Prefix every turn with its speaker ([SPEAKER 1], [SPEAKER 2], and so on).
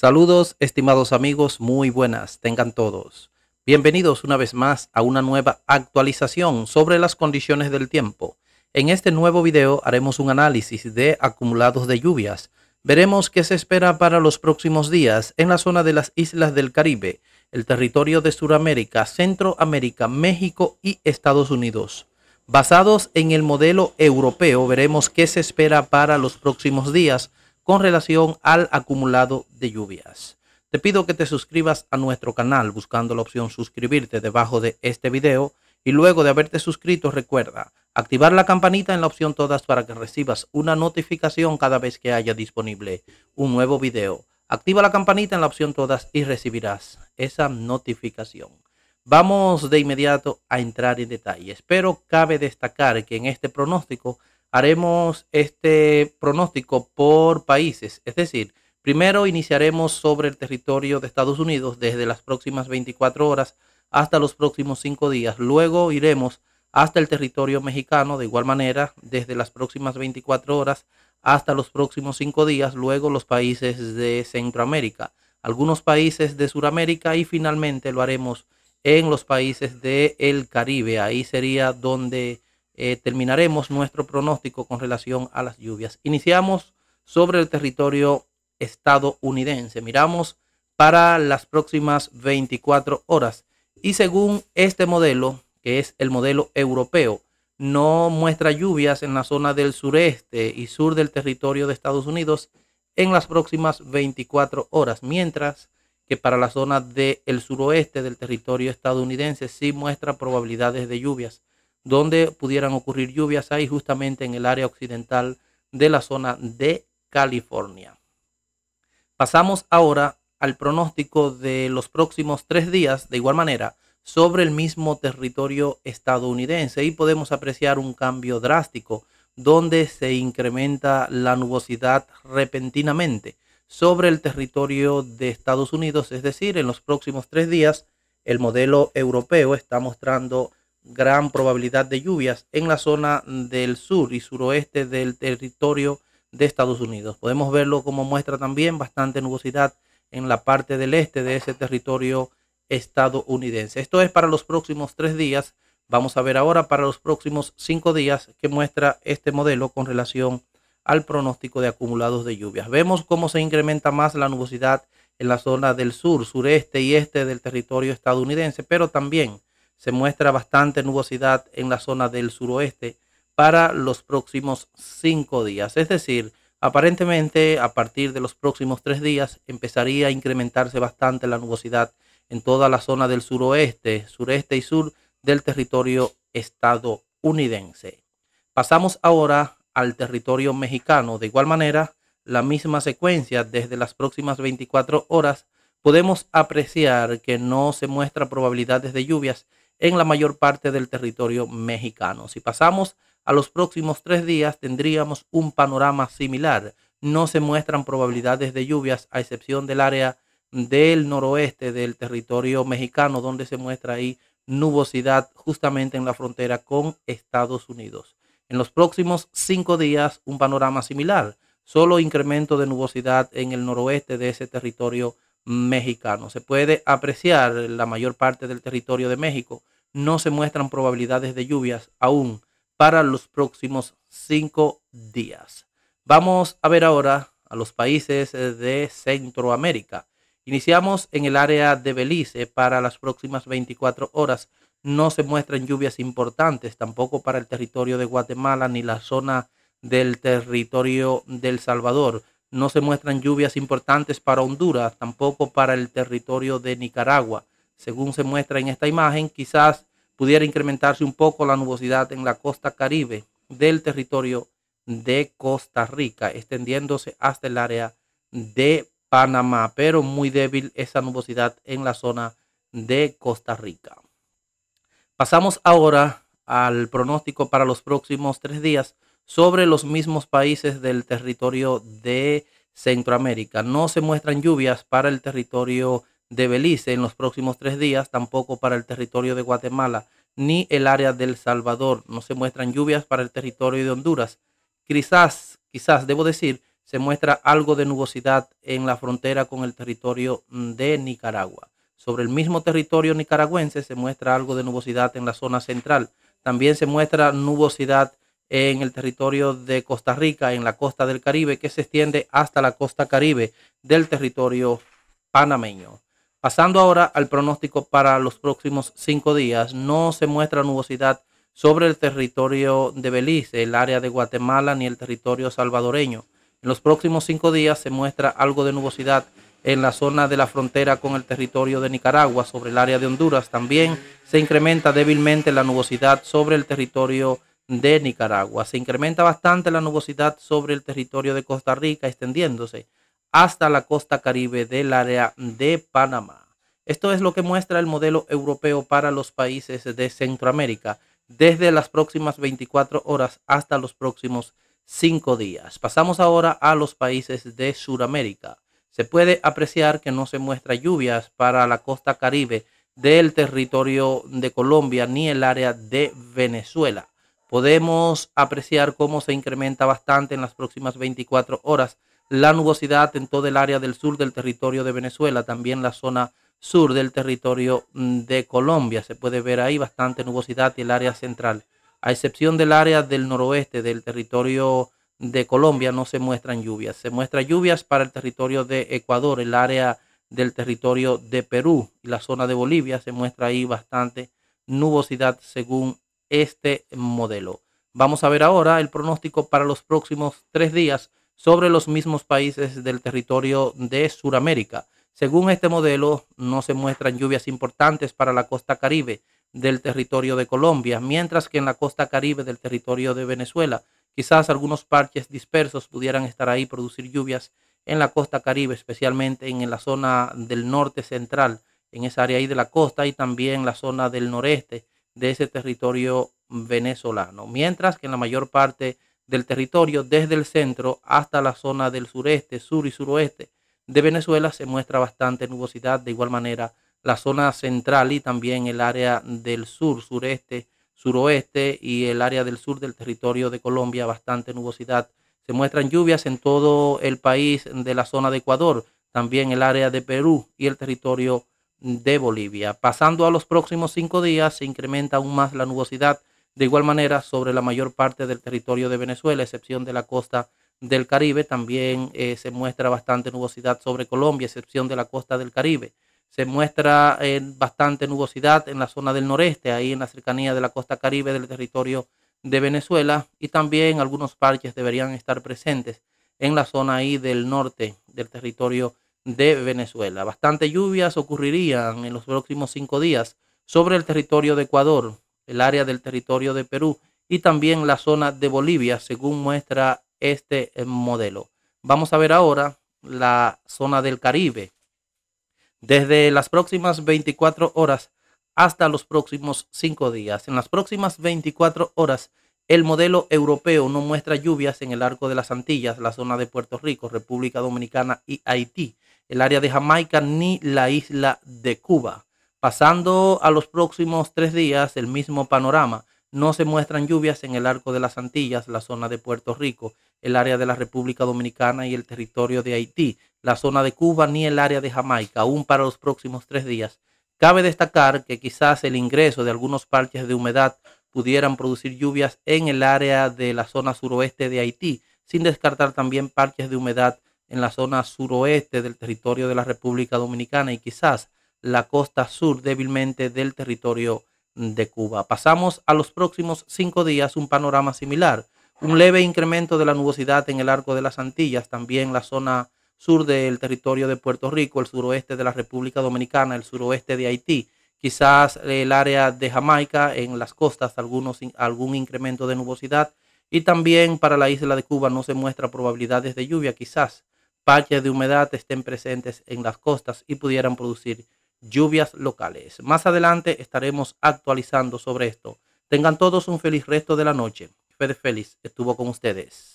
[SPEAKER 1] Saludos, estimados amigos, muy buenas, tengan todos. Bienvenidos una vez más a una nueva actualización sobre las condiciones del tiempo. En este nuevo video haremos un análisis de acumulados de lluvias. Veremos qué se espera para los próximos días en la zona de las islas del Caribe, el territorio de Sudamérica, Centroamérica, México y Estados Unidos. Basados en el modelo europeo, veremos qué se espera para los próximos días con relación al acumulado de lluvias. Te pido que te suscribas a nuestro canal buscando la opción suscribirte debajo de este video y luego de haberte suscrito recuerda activar la campanita en la opción todas para que recibas una notificación cada vez que haya disponible un nuevo video. Activa la campanita en la opción todas y recibirás esa notificación. Vamos de inmediato a entrar en detalles, espero cabe destacar que en este pronóstico haremos este pronóstico por países, es decir, primero iniciaremos sobre el territorio de Estados Unidos desde las próximas 24 horas hasta los próximos 5 días, luego iremos hasta el territorio mexicano de igual manera desde las próximas 24 horas hasta los próximos 5 días, luego los países de Centroamérica, algunos países de Sudamérica y finalmente lo haremos en los países del Caribe, ahí sería donde eh, terminaremos nuestro pronóstico con relación a las lluvias. Iniciamos sobre el territorio estadounidense. Miramos para las próximas 24 horas. Y según este modelo, que es el modelo europeo, no muestra lluvias en la zona del sureste y sur del territorio de Estados Unidos en las próximas 24 horas, mientras que para la zona del suroeste del territorio estadounidense sí muestra probabilidades de lluvias donde pudieran ocurrir lluvias ahí justamente en el área occidental de la zona de California. Pasamos ahora al pronóstico de los próximos tres días, de igual manera, sobre el mismo territorio estadounidense y podemos apreciar un cambio drástico donde se incrementa la nubosidad repentinamente sobre el territorio de Estados Unidos, es decir, en los próximos tres días el modelo europeo está mostrando gran probabilidad de lluvias en la zona del sur y suroeste del territorio de Estados Unidos. Podemos verlo como muestra también bastante nubosidad en la parte del este de ese territorio estadounidense. Esto es para los próximos tres días. Vamos a ver ahora para los próximos cinco días que muestra este modelo con relación al pronóstico de acumulados de lluvias. Vemos cómo se incrementa más la nubosidad en la zona del sur, sureste y este del territorio estadounidense, pero también se muestra bastante nubosidad en la zona del suroeste para los próximos cinco días. Es decir, aparentemente a partir de los próximos tres días empezaría a incrementarse bastante la nubosidad en toda la zona del suroeste, sureste y sur del territorio estadounidense. Pasamos ahora al territorio mexicano. De igual manera, la misma secuencia desde las próximas 24 horas podemos apreciar que no se muestra probabilidades de lluvias en la mayor parte del territorio mexicano. Si pasamos a los próximos tres días, tendríamos un panorama similar. No se muestran probabilidades de lluvias, a excepción del área del noroeste del territorio mexicano, donde se muestra ahí nubosidad justamente en la frontera con Estados Unidos. En los próximos cinco días, un panorama similar. Solo incremento de nubosidad en el noroeste de ese territorio mexicano. Se puede apreciar la mayor parte del territorio de México. No se muestran probabilidades de lluvias aún para los próximos cinco días. Vamos a ver ahora a los países eh, de Centroamérica. Iniciamos en el área de Belice. Para las próximas 24 horas no se muestran lluvias importantes, tampoco para el territorio de Guatemala ni la zona del territorio del Salvador no se muestran lluvias importantes para Honduras, tampoco para el territorio de Nicaragua. Según se muestra en esta imagen, quizás pudiera incrementarse un poco la nubosidad en la costa caribe del territorio de Costa Rica, extendiéndose hasta el área de Panamá, pero muy débil esa nubosidad en la zona de Costa Rica. Pasamos ahora al pronóstico para los próximos tres días sobre los mismos países del territorio de Centroamérica. No se muestran lluvias para el territorio de Belice en los próximos tres días, tampoco para el territorio de Guatemala ni el área del Salvador. No se muestran lluvias para el territorio de Honduras. Quizás, quizás, debo decir, se muestra algo de nubosidad en la frontera con el territorio de Nicaragua. Sobre el mismo territorio nicaragüense se muestra algo de nubosidad en la zona central. También se muestra nubosidad en el territorio de Costa Rica, en la costa del Caribe, que se extiende hasta la costa caribe del territorio panameño. Pasando ahora al pronóstico para los próximos cinco días, no se muestra nubosidad sobre el territorio de Belice, el área de Guatemala ni el territorio salvadoreño. En los próximos cinco días se muestra algo de nubosidad en la zona de la frontera con el territorio de Nicaragua, sobre el área de Honduras. También se incrementa débilmente la nubosidad sobre el territorio de Nicaragua. Se incrementa bastante la nubosidad sobre el territorio de Costa Rica, extendiéndose hasta la costa caribe del área de Panamá. Esto es lo que muestra el modelo europeo para los países de Centroamérica desde las próximas 24 horas hasta los próximos 5 días. Pasamos ahora a los países de Sudamérica. Se puede apreciar que no se muestra lluvias para la costa caribe del territorio de Colombia ni el área de Venezuela podemos apreciar cómo se incrementa bastante en las próximas 24 horas la nubosidad en todo el área del sur del territorio de Venezuela, también la zona sur del territorio mm, de Colombia. Se puede ver ahí bastante nubosidad y el área central. A excepción del área del noroeste del territorio de Colombia no se muestran lluvias. Se muestran lluvias para el territorio de Ecuador, el área del territorio de Perú y la zona de Bolivia. Se muestra ahí bastante nubosidad según este modelo. Vamos a ver ahora el pronóstico para los próximos tres días sobre los mismos países del territorio de Sudamérica. Según este modelo, no se muestran lluvias importantes para la costa caribe del territorio de Colombia, mientras que en la costa caribe del territorio de Venezuela, quizás algunos parches dispersos pudieran estar ahí, producir lluvias en la costa caribe, especialmente en la zona del norte central, en esa área ahí de la costa y también la zona del noreste de ese territorio venezolano, mientras que en la mayor parte del territorio, desde el centro hasta la zona del sureste, sur y suroeste de Venezuela, se muestra bastante nubosidad. De igual manera, la zona central y también el área del sur, sureste, suroeste y el área del sur del territorio de Colombia, bastante nubosidad. Se muestran lluvias en todo el país de la zona de Ecuador, también el área de Perú y el territorio de Bolivia. Pasando a los próximos cinco días, se incrementa aún más la nubosidad de igual manera sobre la mayor parte del territorio de Venezuela, excepción de la costa del Caribe. También eh, se muestra bastante nubosidad sobre Colombia, excepción de la costa del Caribe. Se muestra eh, bastante nubosidad en la zona del noreste, ahí en la cercanía de la costa Caribe del territorio de Venezuela. Y también algunos parches deberían estar presentes en la zona ahí del norte del territorio de Venezuela. Bastantes lluvias ocurrirían en los próximos cinco días sobre el territorio de Ecuador, el área del territorio de Perú y también la zona de Bolivia, según muestra este eh, modelo. Vamos a ver ahora la zona del Caribe. Desde las próximas 24 horas hasta los próximos cinco días. En las próximas 24 horas, el modelo europeo no muestra lluvias en el arco de las Antillas, la zona de Puerto Rico, República Dominicana y Haití el área de Jamaica ni la isla de Cuba. Pasando a los próximos tres días, el mismo panorama. No se muestran lluvias en el arco de las Antillas, la zona de Puerto Rico, el área de la República Dominicana y el territorio de Haití, la zona de Cuba ni el área de Jamaica, aún para los próximos tres días. Cabe destacar que quizás el ingreso de algunos parches de humedad pudieran producir lluvias en el área de la zona suroeste de Haití, sin descartar también parches de humedad en la zona suroeste del territorio de la República Dominicana y quizás la costa sur débilmente del territorio de Cuba. Pasamos a los próximos cinco días un panorama similar. Un leve incremento de la nubosidad en el arco de las Antillas, también la zona sur del territorio de Puerto Rico, el suroeste de la República Dominicana, el suroeste de Haití, quizás el área de Jamaica, en las costas algunos, algún incremento de nubosidad y también para la isla de Cuba no se muestra probabilidades de lluvia, quizás parches de humedad estén presentes en las costas y pudieran producir lluvias locales. Más adelante estaremos actualizando sobre esto. Tengan todos un feliz resto de la noche. Fede Félix estuvo con ustedes.